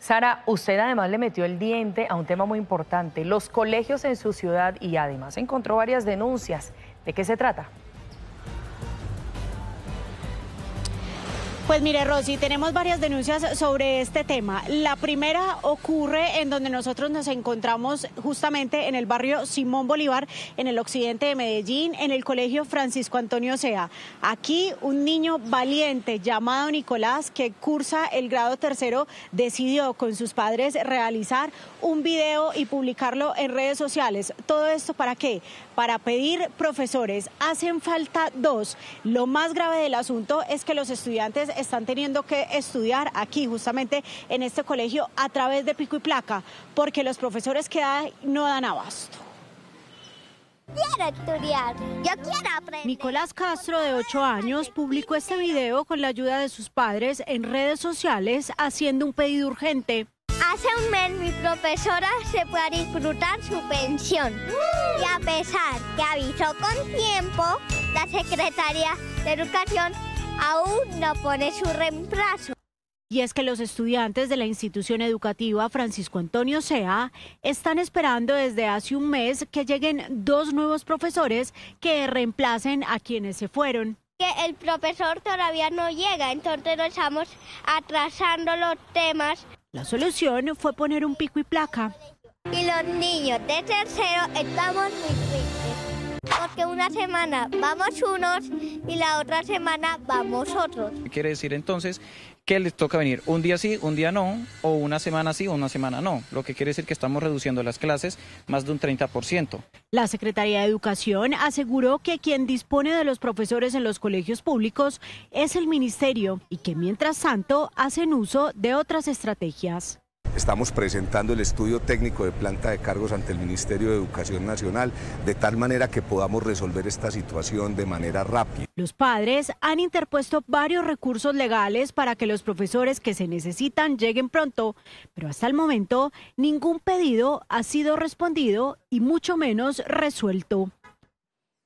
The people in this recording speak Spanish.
Sara, usted además le metió el diente a un tema muy importante, los colegios en su ciudad y además encontró varias denuncias. ¿De qué se trata? Pues mire, Rosy, tenemos varias denuncias sobre este tema. La primera ocurre en donde nosotros nos encontramos justamente en el barrio Simón Bolívar, en el occidente de Medellín, en el colegio Francisco Antonio Sea. Aquí un niño valiente llamado Nicolás, que cursa el grado tercero, decidió con sus padres realizar un video y publicarlo en redes sociales. ¿Todo esto para qué? Para pedir profesores. Hacen falta dos. Lo más grave del asunto es que los estudiantes están teniendo que estudiar aquí, justamente en este colegio, a través de pico y placa, porque los profesores que hay no dan abasto. Quiero estudiar, yo quiero aprender. Nicolás Castro, de 8 años, publicó este video con la ayuda de sus padres en redes sociales haciendo un pedido urgente. Hace un mes mi profesora se puede disfrutar su pensión. Y a pesar que avisó con tiempo, la Secretaría de Educación aún no pone su reemplazo. Y es que los estudiantes de la institución educativa Francisco Antonio Sea están esperando desde hace un mes que lleguen dos nuevos profesores que reemplacen a quienes se fueron. Que el profesor todavía no llega, entonces nos estamos atrasando los temas. La solución fue poner un pico y placa. Y los niños de tercero estamos muy tristes. Porque una semana vamos unos y la otra semana vamos otros. Quiere decir entonces que les toca venir un día sí, un día no, o una semana sí, una semana no, lo que quiere decir que estamos reduciendo las clases más de un 30%. La Secretaría de Educación aseguró que quien dispone de los profesores en los colegios públicos es el ministerio y que mientras tanto hacen uso de otras estrategias. Estamos presentando el estudio técnico de planta de cargos ante el Ministerio de Educación Nacional, de tal manera que podamos resolver esta situación de manera rápida. Los padres han interpuesto varios recursos legales para que los profesores que se necesitan lleguen pronto, pero hasta el momento ningún pedido ha sido respondido y mucho menos resuelto.